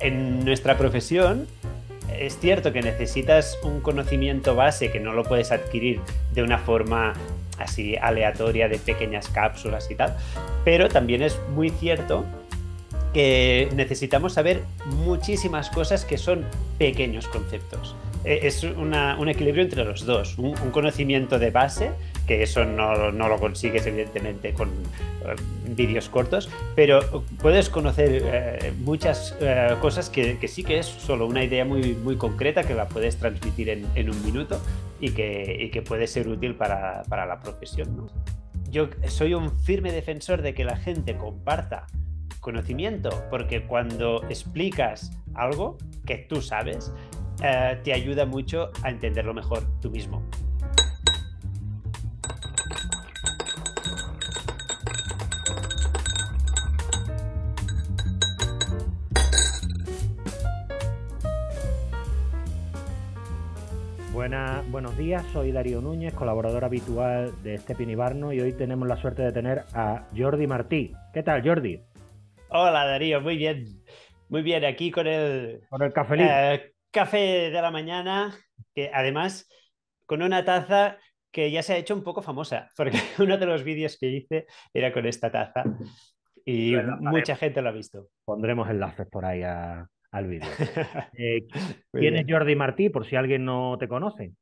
en nuestra profesión es cierto que necesitas un conocimiento base que no lo puedes adquirir de una forma así aleatoria de pequeñas cápsulas y tal, pero también es muy cierto que necesitamos saber muchísimas cosas que son pequeños conceptos. Eh, es un equilibrio entre los dos, un, conocimiento de base, que eso no, no lo consigues evidentemente con eh, vídeos cortos, pero puedes conocer eh, muchas cosas que, que, sí que es solo una idea muy, muy concreta que la puedes transmitir en, un minuto y que, y que, puede ser útil para, para la profesión. Yo soy un firme defensor de que la gente comparta conocimiento, porque cuando explicas algo que tú sabes, eh, te ayuda mucho a entenderlo mejor tú mismo. buenos días, soy Darío Núñez, colaborador habitual de este Pinibarno y hoy tenemos la suerte de tener a Jordi Martí. ¿Qué tal, Jordi? Hola, Darío, muy bien. Muy bien, aquí con el... Con el café de la mañana, que además con una taza que ya se ha hecho un poco famosa, porque uno de los vídeos que hice era con esta taza y mucha gente lo ha visto. Pondremos enlaces por ahí al vídeo. Eh, ¿Quién es Jordi Martí, por si alguien no te conoce?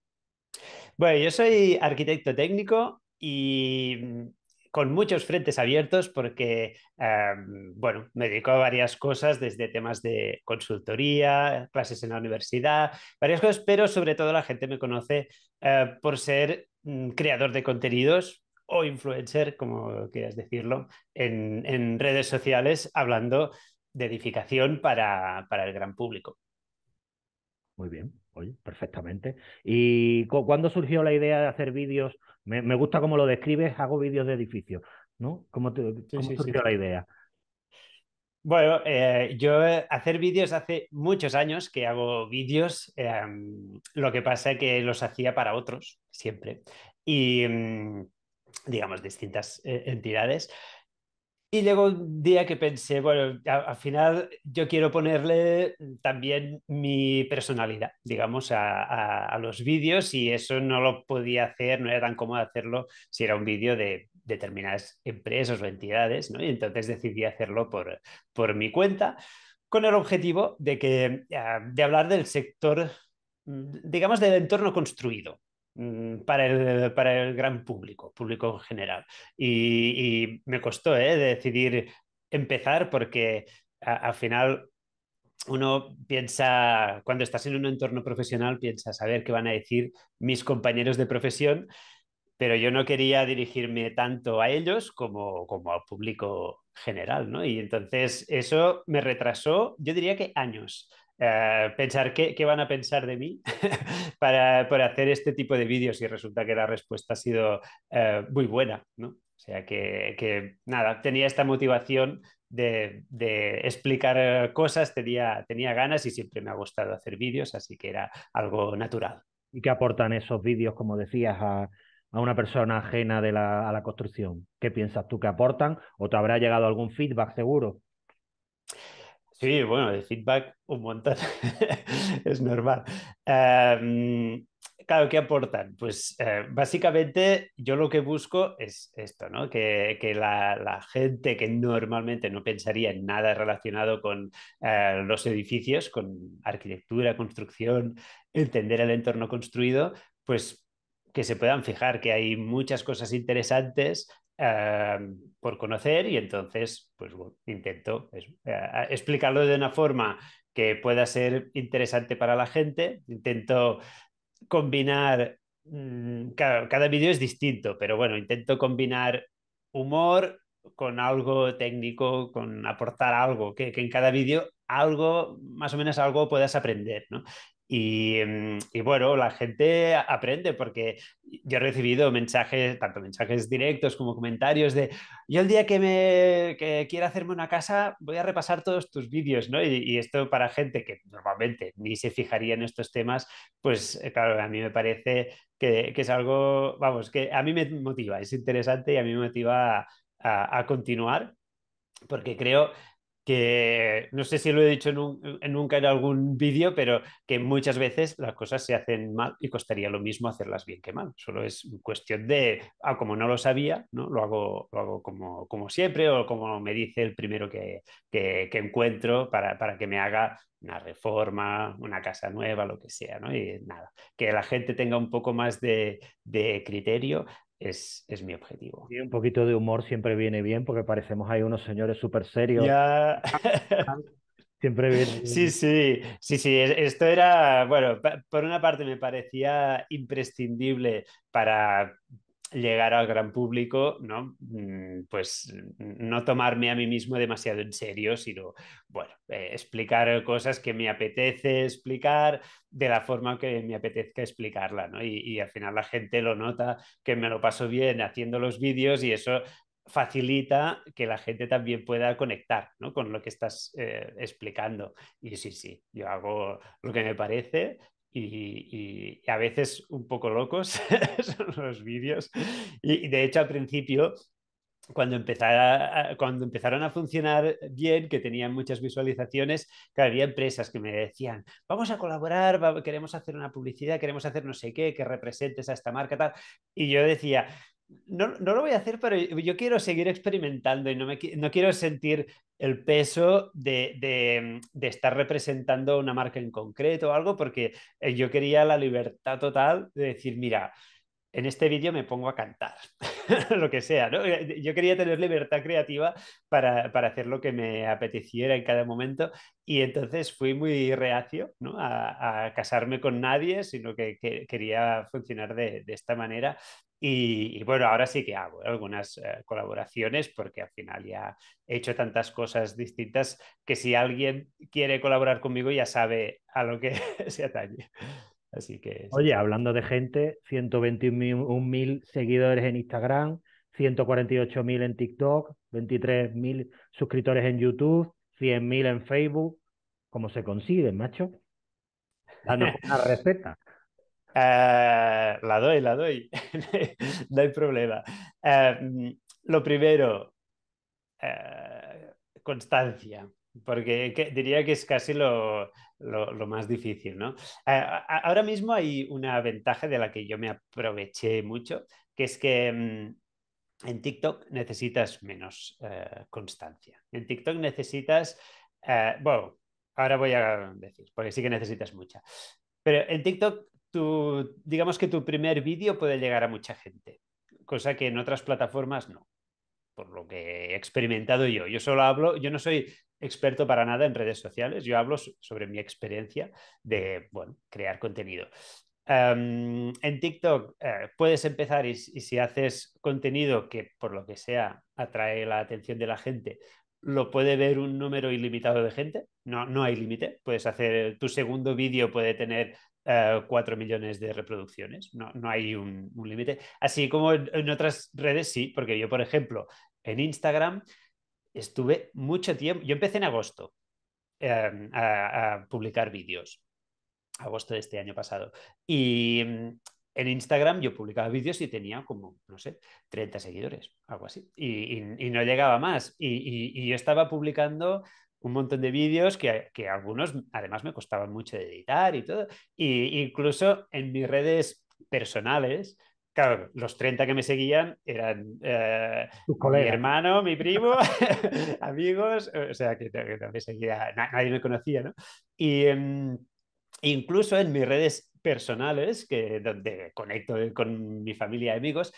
Bueno, yo soy arquitecto técnico y con muchos frentes abiertos porque, em, bueno, me dedico a varias cosas, desde temas de consultoría, clases en la universidad, varias cosas, pero sobre todo la gente me conoce eh, por ser mm, creador de contenidos o influencer, como quieras decirlo, en, redes sociales hablando de edificación para, el gran público. Muy bien, oye, perfectamente. ¿Y cuándo surgió la idea de hacer vídeos me, gusta cómo lo describes, hago vídeos de edificios, ¿no? ¿Cómo, te, ha sido la idea? Bueno, eh, yo eh, hacer vídeos hace muchos años que hago vídeos, em, lo que pasa es que los hacía para otros siempre y, mm, digamos, distintas eh, entidades. Y llegó un día que pensé, bueno, al final yo quiero ponerle también mi personalidad, digamos, a, los vídeos y eso no lo podía hacer, no era tan cómodo hacerlo si era un vídeo de determinadas empresas o entidades, ¿no? Y entonces decidí hacerlo por, por mi cuenta con el objetivo de, que, ah, de hablar del sector mm, digamos, del entorno construido, Mm, para el, gran público, público general. Y, me costó ¿eh? decidir empezar porque al final uno piensa, cuando estás en un entorno profesional, piensa saber qué van a decir mis compañeros de profesión, pero yo no quería dirigirme tanto a ellos como, como al público general, ¿no? Y entonces eso me retrasó, yo diría que años. Eh, pensar ¿qué, van a pensar de mí para, hacer este tipo de vídeos y resulta que la respuesta ha sido eh, muy buena, ¿no? O sea que, nada, tenía esta motivación de, explicar eh, cosas, tenía, tenía ganas y siempre me ha gustado hacer vídeos, así que era algo natural. ¿Y qué aportan esos vídeos, como decías, a, una persona ajena a la construcción? ¿Qué piensas tú que aportan? ¿O te habrá llegado algún feedback seguro? Sí, bueno, de feedback un montón, es normal. Em, claro, ¿qué aportan? Pues eh, básicamente yo lo que busco es esto, ¿no? Que, la, gente que normalmente no pensaría en nada relacionado con eh, los edificios, con arquitectura, construcción, entender el entorno construido, pues que se puedan fijar que hay muchas cosas interesantes Em, por conocer y entonces, pues intento es, eh, explicarlo de una forma que pueda ser interesante para la gente. Intento combinar, mm, cada, vídeo es distinto, pero bueno, intento combinar humor con algo técnico, con aportar algo, que, en cada vídeo algo, más o menos algo puedas aprender, ¿no? Em, y, bueno, la gente aprende porque yo he recibido mensajes, tanto mensajes directos como comentarios de yo el día que me que quiera hacerme una casa voy a repasar todos tus vídeos, ¿no? Y, esto para gente que normalmente ni se fijaría en estos temas, pues eh, claro, a mí me parece que, es algo, vamos, que a mí me motiva, es interesante y a mí me motiva a continuar porque creo que no sé si lo he dicho nunca en algún vídeo, pero que muchas veces las cosas se hacen mal y costaría lo mismo hacerlas bien que mal. Solo es cuestión de, ah, como no lo sabía, ¿no? Lo, hago, lo como, como siempre o como me dice el primero que, encuentro para, que me haga una reforma, una casa nueva, lo que sea, ¿no? Y nada, que la gente tenga un poco más de, de criterio es, mi objetivo. Y un poquito de humor siempre viene bien porque parecemos ahí unos señores súper serios. siempre viene bien. Sí, sí, sí, sí. Esto era, bueno, por una parte me parecía imprescindible para llegar al gran público, ¿no? Mm, pues mm, no tomarme a mí mismo demasiado en serio, sino, bueno, eh, explicar cosas que me apetece explicar de la forma que me apetezca explicarla, ¿no? Y, al final la gente lo nota, que me lo paso bien haciendo los vídeos y eso facilita que la gente también pueda conectar ¿no? con lo que estás eh, explicando. Y sí, sí, yo hago lo que me parece y, a veces un poco locos son los vídeos. Y, de hecho al principio, cuando, cuando empezaron a funcionar bien, que tenían muchas visualizaciones, había empresas que me decían, vamos a colaborar, queremos hacer una publicidad, queremos hacer no sé qué, que representes a esta marca, tal. Y yo decía, no, lo voy a hacer, pero yo quiero seguir experimentando y no, quiero sentir el peso de, estar representando una marca en concreto o algo, porque eh, yo quería la libertad total de decir, mira, en este vídeo me pongo a cantar, lo que sea, eh, eh, Yo quería tener libertad creativa para, hacer lo que me apeteciera en cada momento y entonces fui muy reacio a, casarme con nadie, sino que, quería funcionar de, esta manera y, bueno, ahora sí que hago algunas eh, colaboraciones porque al final ya he hecho tantas cosas distintas que si alguien quiere colaborar conmigo ya sabe a lo que se atañe. Así que. Oye, hablando de gente, 121.000 seguidores en Instagram, 148.000 en TikTok, 23.000 suscriptores en YouTube, 100.000 en Facebook. ¿Cómo se consigue, macho? La una receta. Eh, la doy, la doy. no hay problema. Em, lo primero, eh, constancia, porque diría que es casi lo, más difícil, ¿no? Eh, ahora mismo hay una ventaja de la que yo me aproveché mucho, que es que em, en TikTok necesitas menos constancia. En TikTok necesitas, bueno, ahora voy a decir, porque sí que necesitas mucha. Pero en TikTok tu, digamos que tu primer vídeo puede llegar a mucha gente, cosa que en otras plataformas no, por lo que he experimentado yo. Yo solo hablo, yo no soy experto para nada en redes sociales, yo hablo sobre mi experiencia de, crear contenido. Em, en TikTok eh, puedes empezar y, si haces contenido que por lo que sea atrae la atención de la gente, lo puede ver un número ilimitado de gente, no, no hay límite, puedes hacer, tu segundo vídeo puede tener 4 eh, millones de reproducciones. No, hay un, límite. Así como en, otras redes, sí, porque yo, por ejemplo, en Instagram estuve mucho tiempo, yo empecé en agosto em, a, publicar vídeos, agosto de este año pasado. Y mm, en Instagram yo publicaba vídeos y tenía como, no sé, 30 seguidores, algo así. Y, no llegaba más. Y, y yo estaba publicando un montón de vídeos que, que, algunos además me costaban mucho de editar y todo. Y incluso en mis redes personales, claro, los 30 que me seguían eran eh, mi hermano, mi primo, amigos, o sea, que, también seguía, nadie me conocía, ¿no? Y em, incluso en mis redes personales, que donde conecto con mi familia y amigos,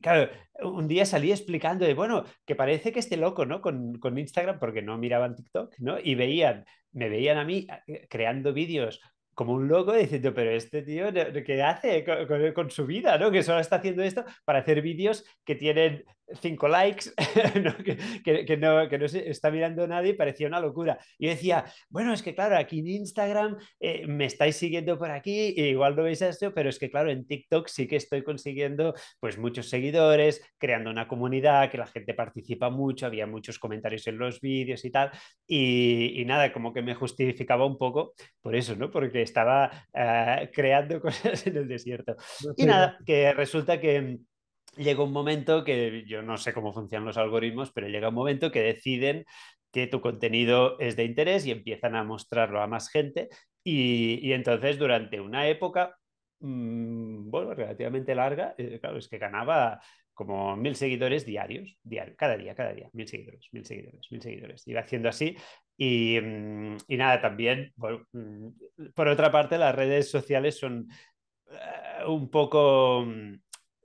claro, un día salí explicando de, bueno, que parece que esté loco, ¿no? Con, con, Instagram, porque no miraban TikTok, ¿no? Y veían, me veían a mí eh, creando vídeos como un loco diciendo, pero este tío, ¿qué hace con, con su vida, ¿no? Que solo está haciendo esto para hacer vídeos que tienen cinco likes, Que, no, está mirando nadie, parecía una locura. Yo decía, bueno, es que claro, aquí en Instagram eh, me estáis siguiendo por aquí, igual no veis esto, pero es que claro, en TikTok sí que estoy consiguiendo pues muchos seguidores, creando una comunidad, que la gente participa mucho, había muchos comentarios en los vídeos y tal, y, nada, como que me justificaba un poco por eso, ¿no? Porque estaba eh, creando cosas en el desierto. y nada, que resulta que llega un momento que yo no sé cómo funcionan los algoritmos, pero llega un momento que deciden que tu contenido es de interés y empiezan a mostrarlo a más gente. Y, entonces durante una época, mm, relativamente larga, eh, claro, es que ganaba como mil seguidores diarios, cada día, cada día, mil seguidores, mil seguidores, mil seguidores. Iba haciendo así. Y, mm, nada, también, mm, por, otra parte, las redes sociales son eh, un poco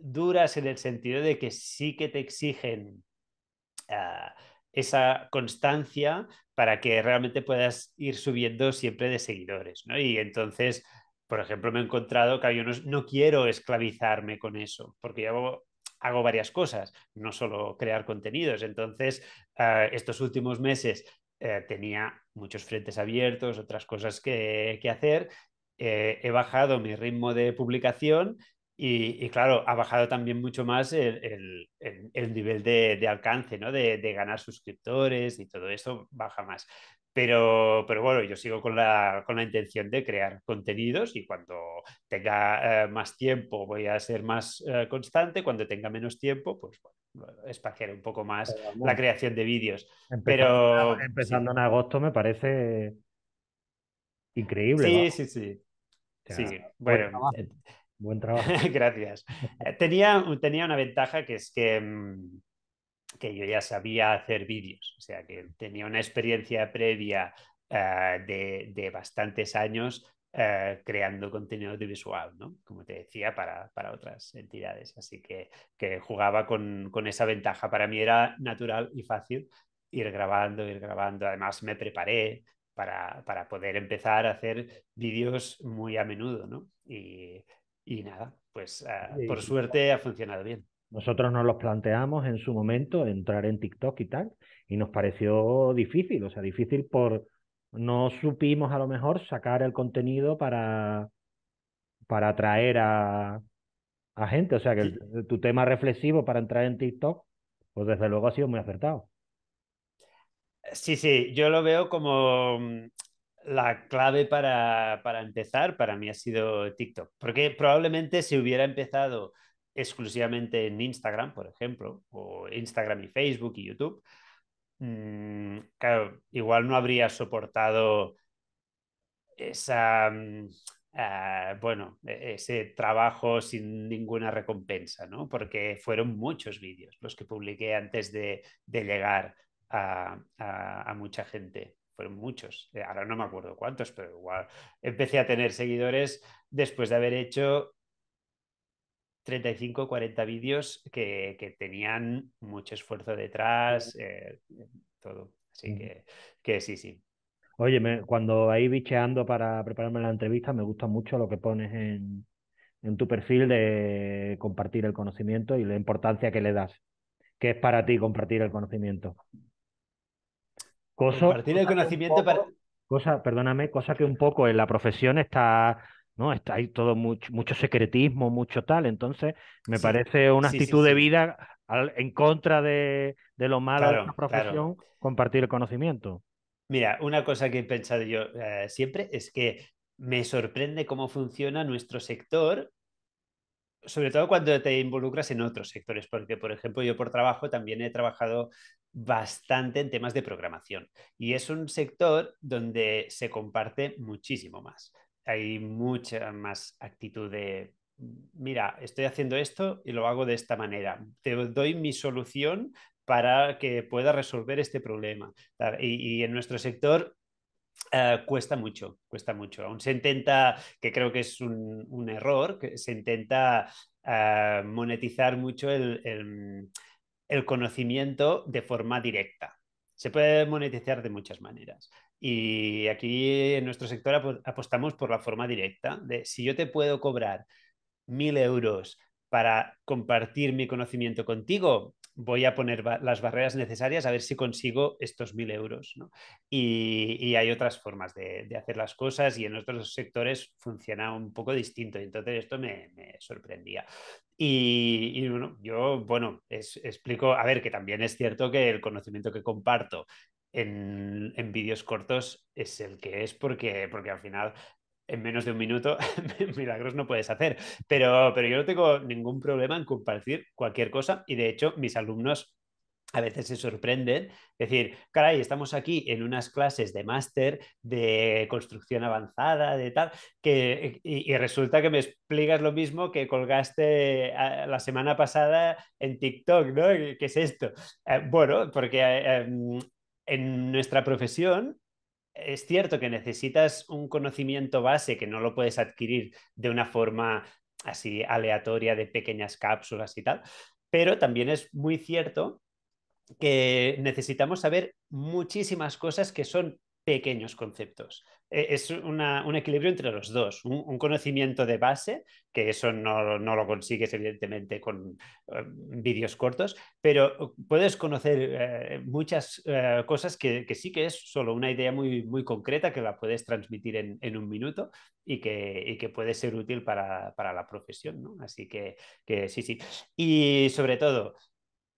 duras en el sentido de que sí que te exigen ah, esa constancia para que realmente puedas ir subiendo siempre de seguidores, Y entonces, por ejemplo, me he encontrado que yo no, no quiero esclavizarme con eso, porque yo hago, varias cosas, no solo crear contenidos. Entonces, ah, estos últimos meses eh, tenía muchos frentes abiertos, otras cosas que, hacer. Eh, he bajado mi ritmo de publicación y, claro, ha bajado también mucho más el, nivel de, alcance, ¿no? De, ganar suscriptores y todo eso baja más. Pero, pero bueno, yo sigo con la, con la intención de crear contenidos y cuando tenga eh, más tiempo voy a ser más eh, constante, cuando tenga menos tiempo, pues bueno, espaciar un poco más la creación de vídeos. Empezando, pero... empezando en agosto me parece increíble. Sí, sí, sí. sí, bueno Buen trabajo. Gracias. Eh, tenía, tenía una ventaja que es que, mm, que yo ya sabía hacer vídeos, o sea, que tenía una experiencia previa eh, de, bastantes años eh, creando contenido audiovisual, ¿no? Como te decía, para, otras entidades. Así que, jugaba con, esa ventaja. Para mí era natural y fácil ir grabando, ir grabando. Además, me preparé, para, poder empezar a hacer vídeos muy a menudo, ¿no? Y, y nada, pues ah, por suerte ha funcionado bien. Nosotros nos los planteamos en su momento entrar en TikTok y tal, y nos pareció difícil, o sea, difícil por no supimos a lo mejor sacar el contenido para, para atraer a, gente. O sea, que tu tema reflexivo para entrar en TikTok, pues desde luego ha sido muy acertado. Sí, sí, yo lo veo como la clave para, empezar para mí ha sido TikTok, porque probablemente si hubiera empezado exclusivamente en Instagram, por ejemplo, o Instagram y Facebook y YouTube, mm, igual no habría soportado esa, mm, ah, bueno, e-, ese trabajo sin ninguna recompensa, Porque fueron muchos vídeos los que publiqué antes de, llegar a mucha gente fueron muchos, eh, ahora no me acuerdo cuántos, pero igual empecé a tener seguidores después de haber hecho 35, 40 vídeos que, tenían mucho esfuerzo detrás, eh, todo. Así mm. que, que sí, sí. Oye, cuando ahí bicheando para prepararme la entrevista, me gusta mucho lo que pones en, tu perfil de compartir el conocimiento y la importancia que le das. que es para ti compartir el conocimiento? Compartir el conocimiento para... Cosa, perdóname, cosa que un poco en la profesión está... ¿no? Está, hay todo mucho, mucho secretismo, mucho tal. Entonces, me parece una actitud de vida en contra de, lo malo de la profesión, compartir el conocimiento. Mira, una cosa que he pensado yo eh, siempre es que me sorprende cómo funciona nuestro sector, sobre todo cuando te involucras en otros sectores, porque, por ejemplo, yo por trabajo también he trabajado bastante en temas de programación. Y es un sector donde se comparte muchísimo más. Hay mucha más actitud de, mira, estoy haciendo esto y lo hago de esta manera. Te doy mi solución para que pueda resolver este problema. Y, en nuestro sector eh, cuesta mucho, cuesta mucho. Aún se intenta, que creo que es un, error, que se intenta eh, monetizar mucho el, el conocimiento de forma directa. Se puede monetizar de muchas maneras. Y aquí en nuestro sector apostamos por la forma directa, de si yo te puedo cobrar mil euros para compartir mi conocimiento contigo, voy a poner las barreras necesarias a ver si consigo estos mil euros. Y, hay otras formas de, hacer las cosas y en otros sectores funciona un poco distinto. Entonces esto me sorprendía. Y, bueno, yo, bueno, explico, a ver, que también es cierto que el conocimiento que comparto en, en vídeos cortos es el que es, porque, porque al final en menos de un minuto milagros no puedes hacer. Pero, pero yo no tengo ningún problema en compartir cualquier cosa y de hecho mis alumnos a veces se sorprenden. Es decir, caray, estamos aquí en unas clases de máster de construcción avanzada, de tal, que, y, resulta que me explicas lo mismo que colgaste ah, la semana pasada en TikTok, ¿no? ¿Qué es esto? Eh, bueno, porque em, en nuestra profesión es cierto que necesitas un conocimiento base que no lo puedes adquirir de una forma así aleatoria de pequeñas cápsulas y tal, pero también es muy cierto que necesitamos saber muchísimas cosas que son pequeños conceptos. E, es un equilibrio entre los dos, un, conocimiento de base, que eso no, no lo consigues evidentemente con eh, vídeos cortos, pero puedes conocer eh, muchas eh, cosas que, que, sí que es solo una idea muy, muy concreta que la puedes transmitir en, en un minuto y que, y que, puede ser útil para, para la profesión. Así que, que sí, sí. Y sobre todo,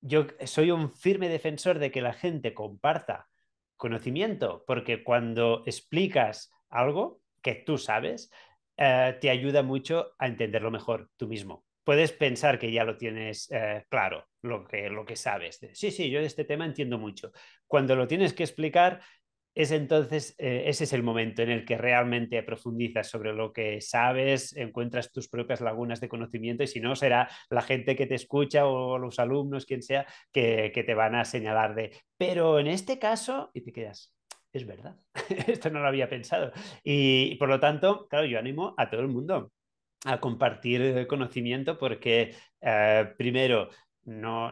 yo soy un firme defensor de que la gente comparta conocimiento, porque cuando explicas algo que tú sabes, eh, te ayuda mucho a entenderlo mejor tú mismo. Puedes pensar que ya lo tienes eh, claro, lo que, lo que sabes. Sí, sí, yo de este tema entiendo mucho. Cuando lo tienes que explicar, es entonces, eh, ese es el momento en el que realmente profundizas sobre lo que sabes, encuentras tus propias lagunas de conocimiento y si no, será la gente que te escucha o los alumnos, quien sea, que, te van a señalar de, pero en este caso, y te quedas, es verdad, esto no lo había pensado. Y, por lo tanto, claro, yo animo a todo el mundo a compartir conocimiento porque eh, primero no,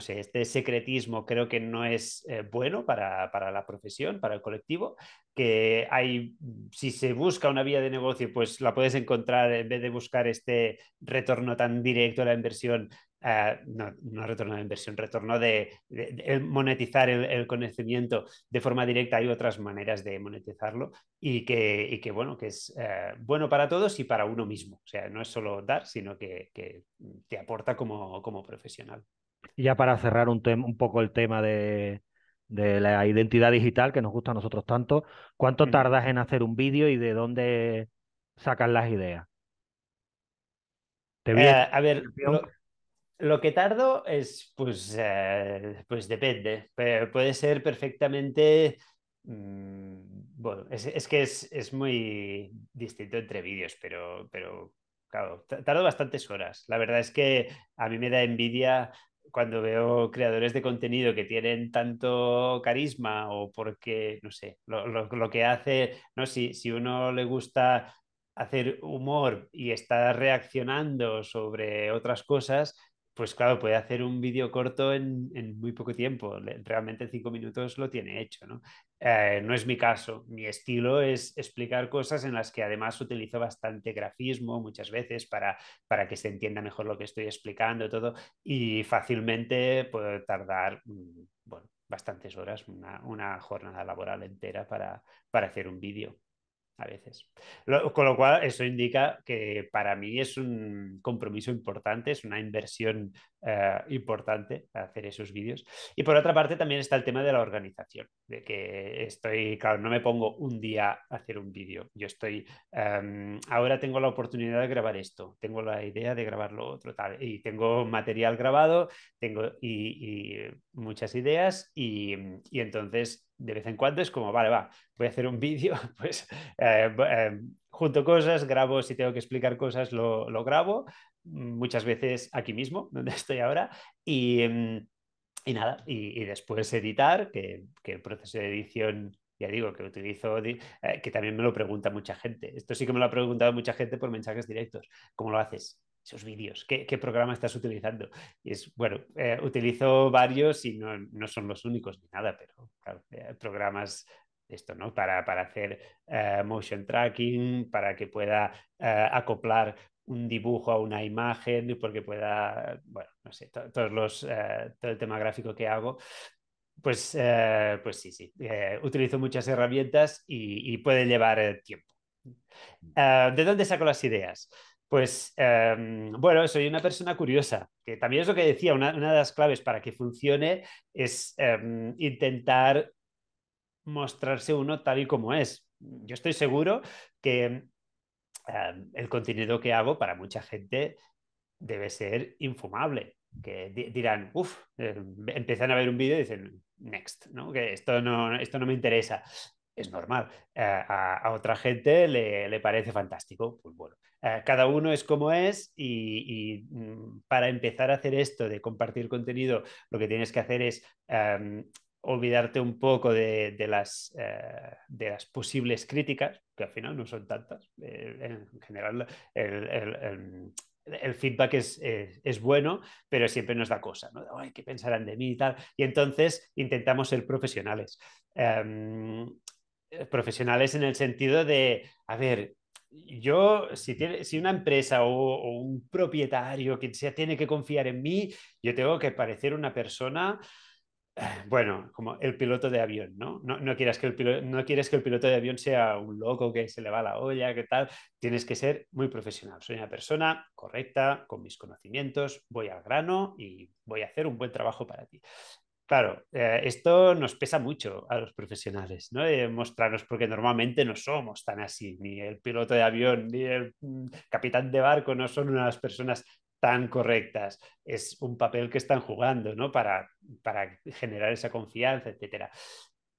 sé, este secretismo creo que no es eh, bueno para, para, la profesión, para el colectivo, que hay, mm, si se busca una vía de negocio, pues la puedes encontrar en vez de buscar este retorno tan directo a la inversión, eh, no, retorno de inversión, retorno de, eh, monetizar el, conocimiento de forma directa. Hay otras maneras de monetizarlo y que, bueno, que es eh, bueno para todos y para uno mismo. O sea, no es solo dar, sino que, te aporta como, profesional. ya para cerrar un, poco el tema de, la identidad digital que nos gusta a nosotros tanto, ¿cuánto tardas en hacer un vídeo y de dónde sacas las ideas? a ver, lo que tardo es, pues, eh, pues, depende. Pero puede ser perfectamente. Mm, bueno, es, que es, muy distinto entre vídeos, pero, pero claro, tardo bastantes horas. La verdad es que a mí me da envidia cuando veo creadores de contenido que tienen tanto carisma o porque, no sé, lo, que hace, ¿no? Si, si uno le gusta hacer humor y está reaccionando sobre otras cosas, pues claro, puede hacer un vídeo corto en, muy poco tiempo. Realmente en cinco minutos lo tiene hecho, ¿no? Eh, no es mi caso. Mi estilo es explicar cosas en las que además utilizo bastante grafismo muchas veces para, que se entienda mejor lo que estoy explicando, todo, y fácilmente puedo tardar, mm, bastantes horas, una, jornada laboral entera para, para hacer un vídeo a veces. con lo cual, eso indica que para mí es un compromiso importante, es una inversión eh, importante hacer esos vídeos. Y por otra parte, también está el tema de la organización, de que estoy, claro, no me pongo un día a hacer un vídeo. Yo estoy, em, ahora tengo la oportunidad de grabar esto, tengo la idea de grabar lo otro, tal, y tengo material grabado, tengo, y muchas ideas y, mm, y, entonces de vez en cuando es como, vale, va, voy a hacer un vídeo, pues eh, eh, junto cosas, grabo, si tengo que explicar cosas, lo, grabo, mm, muchas veces aquí mismo, donde estoy ahora, y, mm, nada, y, después editar, que, el proceso de edición ya digo, que utilizo, eh, que también me lo pregunta mucha gente. Esto sí que me lo ha preguntado mucha gente por mensajes directos. ¿Cómo lo haces? esos vídeos, ¿qué, programa estás utilizando? Y es, bueno, eh, utilizo varios y no, son los únicos ni nada, pero eh, programas esto, ¿no? Para, hacer eh, motion tracking, para que pueda acoplar un dibujo a una imagen, porque pueda, bueno, no sé, todos los, todo el tema gráfico que hago. Pues, pues sí, sí, utilizo muchas herramientas y, y puede llevar tiempo. Mm. ¿De dónde saco las ideas? Pues em, bueno, soy una persona curiosa, que también es lo que decía, una, de las claves para que funcione es em, intentar mostrarse uno tal y como es. Yo estoy seguro que em, el contenido que hago para mucha gente debe ser infumable, que dirán, uff, empiezan a ver un vídeo y dicen, next, ¿no? que esto no, esto no me interesa es normal. Eh, a, otra gente le, parece fantástico. Pues bueno, eh, cada uno es como es y, mm, para empezar a hacer esto de compartir contenido, lo que tienes que hacer es em, olvidarte un poco de, las, eh, de las posibles críticas, que al final no son tantas. en general, el, feedback es, bueno, pero siempre nos da cosa, ¿no? Ay, ¿qué pensarán de mí y tal? Y entonces intentamos ser profesionales. Em, eh, profesionales en el sentido de, a ver, yo, si, si una empresa o, un propietario, que sea, tiene que confiar en mí, yo tengo que parecer una persona, eh, bueno, como el piloto de avión, ¿no? No, que el no quieres que el piloto de avión sea un loco que se le va la olla, que tal. Tienes que ser muy profesional. Soy una persona correcta, con mis conocimientos, voy al grano y voy a hacer un buen trabajo para ti. Claro, eh, esto nos pesa mucho a los profesionales, ¿no? Eh, mostrarnos, porque normalmente no somos tan así, ni el piloto de avión, ni el mm, capitán de barco no son unas personas tan correctas. Es un papel que están jugando, ¿no? Para, para generar esa confianza, etc.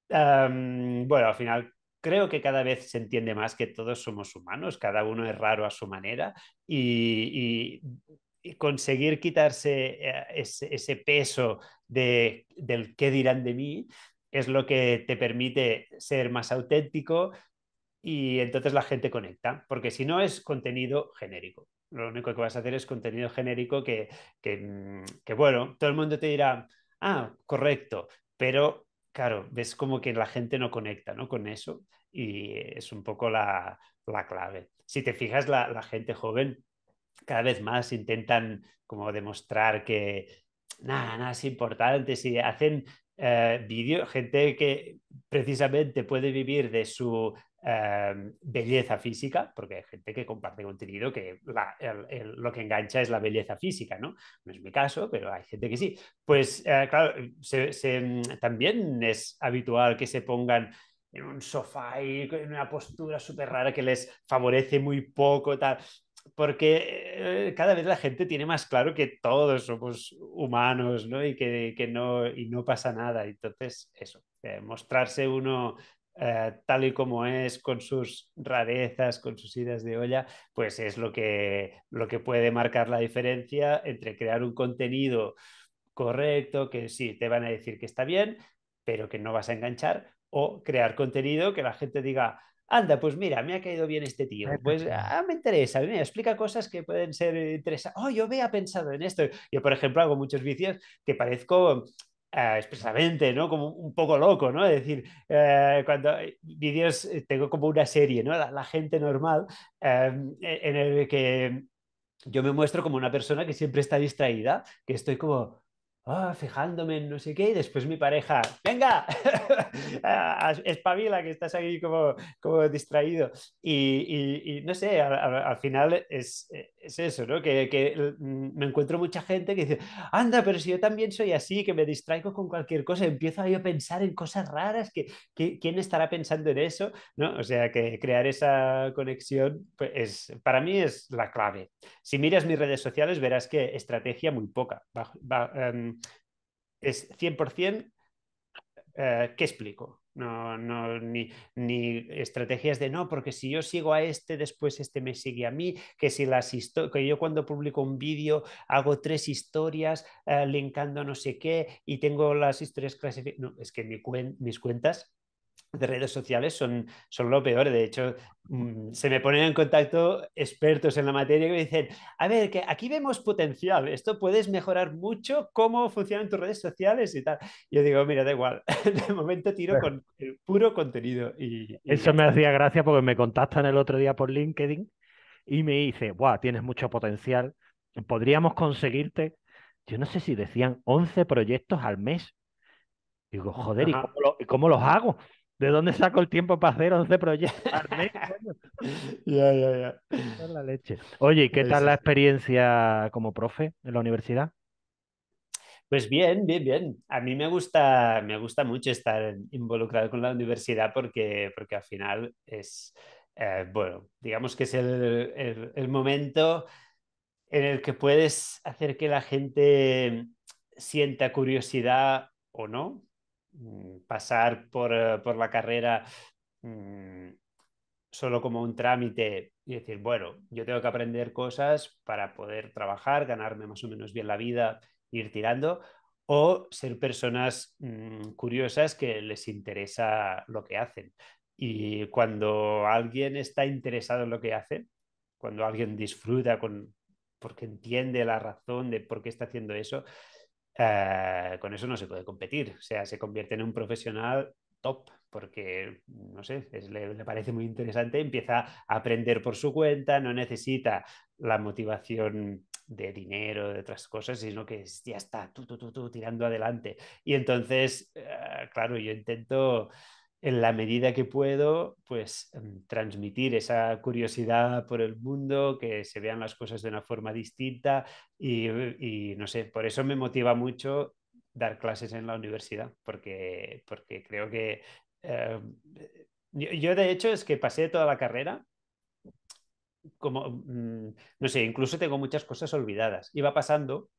bueno, al final creo que cada vez se entiende más que todos somos humanos, cada uno es raro a su manera y, y conseguir quitarse eh, ese, peso de, del qué dirán de mí es lo que te permite ser más auténtico y entonces la gente conecta, porque si no es contenido genérico. Lo único que vas a hacer es contenido genérico que, mm, bueno, todo el mundo te dirá, ah, correcto, pero claro, ves como que la gente no conecta ¿no? con eso y es un poco la, clave. Si te fijas, la, la gente joven cada vez más intentan como demostrar que nada, nada es importante, si hacen eh, vídeo, gente que precisamente puede vivir de su eh, belleza física, porque hay gente que comparte contenido que lo que engancha es la belleza física, ¿no? No es mi caso, pero hay gente que sí. Pues eh, claro, también es habitual que se pongan en un sofá y en una postura súper rara que les favorece muy poco, tal porque eh, cada vez la gente tiene más claro que todos somos humanos ¿no? Y, que, no, y no pasa nada. Entonces, eso, eh, mostrarse uno eh, tal y como es, con sus rarezas, con sus idas de olla, pues es lo que, lo que puede marcar la diferencia entre crear un contenido correcto, que sí, te van a decir que está bien, pero que no vas a enganchar, o crear contenido que la gente diga, anda, pues mira, me ha caído bien este tío, pues ah, me interesa, me explica cosas que pueden ser interesantes, oh, yo había pensado en esto, yo por ejemplo hago muchos vicios que parezco ah, expresamente, ¿no? Como un poco loco, ¿no? Es decir, eh, cuando eh, vídeos, eh, tengo como una serie, ¿no? La, gente normal, em, e-, en el que yo me muestro como una persona que siempre está distraída, que estoy como Ah, fijándome en no sé qué, y después mi pareja, venga, espabila que estás ahí como, como distraído. Y, y, y no sé, al, final es, es, eso, ¿no? Que, que, mm, me encuentro mucha gente que dice, anda, pero si yo también soy así, que me distraigo con cualquier cosa, empiezo a yo pensar en cosas raras, que, que, ¿quién estará pensando en eso? ¿No? O sea, que crear esa conexión, pues, es, para mí es la clave. Si miras mis redes sociales, verás que estrategia muy poca. Em, es 100% eh, ¿qué explico? No, no, ni, ni, estrategias de no, porque si yo sigo a este, después este me sigue a mí, que si las que yo cuando publico un vídeo hago tres historias eh, linkando no sé qué y tengo las historias clasificadas. No, es que mis cuentas de redes sociales son, son lo peor. De hecho, mm, se me ponen en contacto expertos en la materia que me dicen, a ver, que aquí vemos potencial, esto puedes mejorar mucho cómo funcionan tus redes sociales y tal. Yo digo, mira, da igual, de momento tiro con el eh, puro contenido. Y, Eso me hacía gracia porque me contactan el otro día por LinkedIn y me dice, guau, tienes mucho potencial, podríamos conseguirte, yo no sé si decían 11 proyectos al mes. Digo, joder, ¿y cómo los hago? ¿De dónde saco el tiempo para hacer 11 proyectos? ya, ya, ya. la leche. Oye, ¿qué pues tal la experiencia como profe en la universidad? Pues bien, bien, bien. A mí me gusta, me gusta mucho estar involucrado con la universidad porque, porque al final es, eh, bueno, digamos que es el momento en el que puedes hacer que la gente sienta curiosidad o no Mm, pasar eh, por, la carrera mm, solo como un trámite y decir, bueno, yo tengo que aprender cosas para poder trabajar, ganarme más o menos bien la vida, ir tirando, o ser personas mm, curiosas que les interesa lo que hacen. Y cuando alguien está interesado en lo que hace, cuando alguien disfruta con porque entiende la razón de por qué está haciendo eso, eh, con eso no se puede competir. O sea, se convierte en un profesional top porque, no sé, le, parece muy interesante, empieza a aprender por su cuenta, no necesita la motivación de dinero, de otras cosas, sino que ya está, tú, tú, tú, tú, tirando adelante. Y entonces, eh, claro, yo intento en la medida que puedo, pues mm, transmitir esa curiosidad por el mundo, que se vean las cosas de una forma distinta eh, y, no sé, por eso me motiva mucho dar clases en la universidad, porque, porque creo que eh, yo, yo, de hecho es que pasé toda la carrera como, mm, no sé, incluso tengo muchas cosas olvidadas. Iba pasando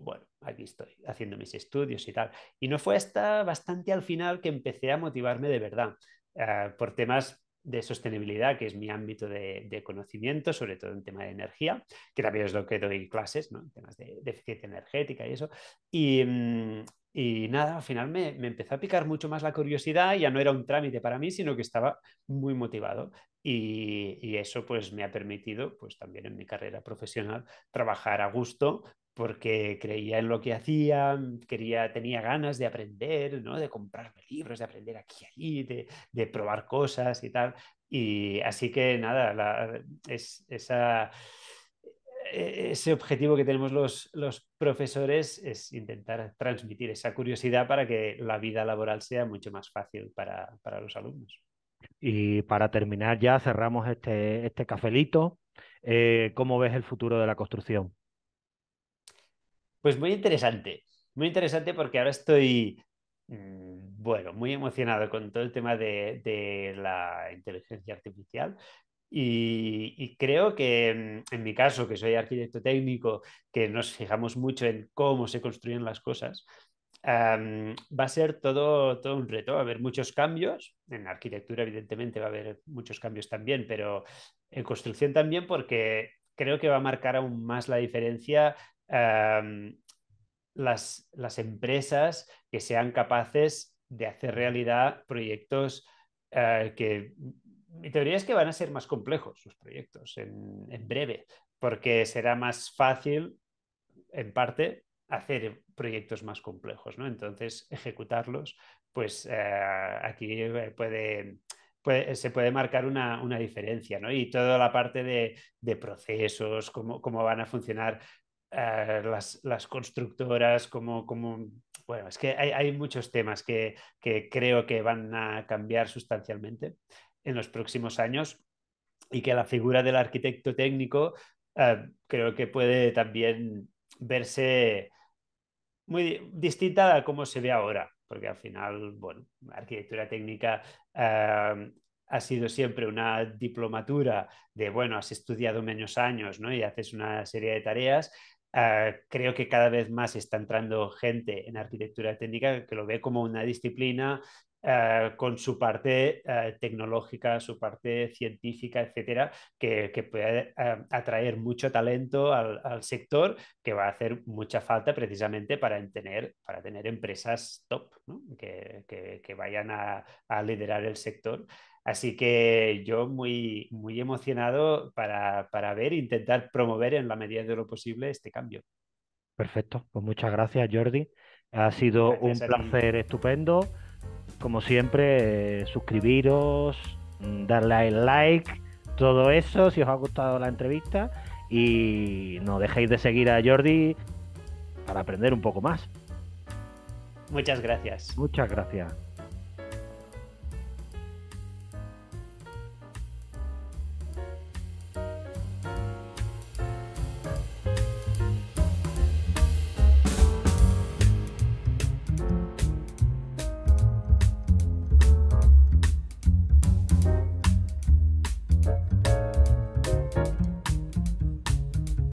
bueno, aquí estoy haciendo mis estudios y tal. Y no fue hasta bastante al final que empecé a motivarme de verdad ah, por temas de sostenibilidad, que es mi ámbito de, conocimiento, sobre todo en tema de energía, que también es lo que doy clases, temas de, eficiencia energética y eso. Mm, y, nada, al final me, me, empezó a picar mucho más la curiosidad, ya no era un trámite para mí, sino que estaba muy motivado. Y, y eso pues me ha permitido, pues también en mi carrera profesional, trabajar a gusto porque creía en lo que hacía, quería, tenía ganas de aprender, ¿no? de comprarme libros, de aprender aquí y allí, de, probar cosas y tal. Y así que nada, es, esa, e, ese objetivo que tenemos los, profesores es intentar transmitir esa curiosidad para que la vida laboral sea mucho más fácil para, para los alumnos. Y para terminar ya cerramos este, este cafelito. Eh, ¿Cómo ves el futuro de la construcción? Pues muy interesante, muy interesante porque ahora estoy, mm, bueno, muy emocionado con todo el tema de, la inteligencia artificial. Y, creo que mm, en mi caso, que soy arquitecto técnico, que nos fijamos mucho en cómo se construyen las cosas, va a ser todo, todo un reto. Va a haber muchos cambios. En arquitectura, evidentemente, va a haber muchos cambios también, pero en construcción también, porque creo que va a marcar aún más la diferencia Em, las, las, empresas que sean capaces de hacer realidad proyectos eh, que mi teoría es que van a ser más complejos sus proyectos en, breve, porque será más fácil, en parte, hacer proyectos más complejos, ¿no? Entonces, ejecutarlos, pues eh, aquí eh, se puede marcar una, diferencia, Y toda la parte de, procesos, cómo, cómo, van a funcionar eh, las, las, constructoras, como, como... Bueno, es que hay, hay muchos temas que, que creo que van a cambiar sustancialmente en los próximos años y que la figura del arquitecto técnico eh, creo que puede también verse muy distinta a cómo se ve ahora, porque al final, bueno, arquitectura técnica eh, ha sido siempre una diplomatura de, bueno, has estudiado menos años, ¿no? Y haces una serie de tareas Ah, creo que cada vez más está entrando gente en arquitectura técnica que lo ve como una disciplina ah, con su parte ah, tecnológica, su parte científica, etcétera, que, que puede atraer mucho talento al, sector que va a hacer mucha falta precisamente para tener, para tener empresas top que, vayan a liderar el sector. Así que yo muy, muy emocionado para, para ver, intentar promover en la medida de lo posible este cambio. Perfecto, pues muchas gracias Jordi. Ha sido un placer estupendo. Como siempre, eh, suscribiros, mm, darle al like, todo eso, si os ha gustado la entrevista. Y no dejéis de seguir a Jordi para aprender un poco más. Muchas gracias. Muchas gracias.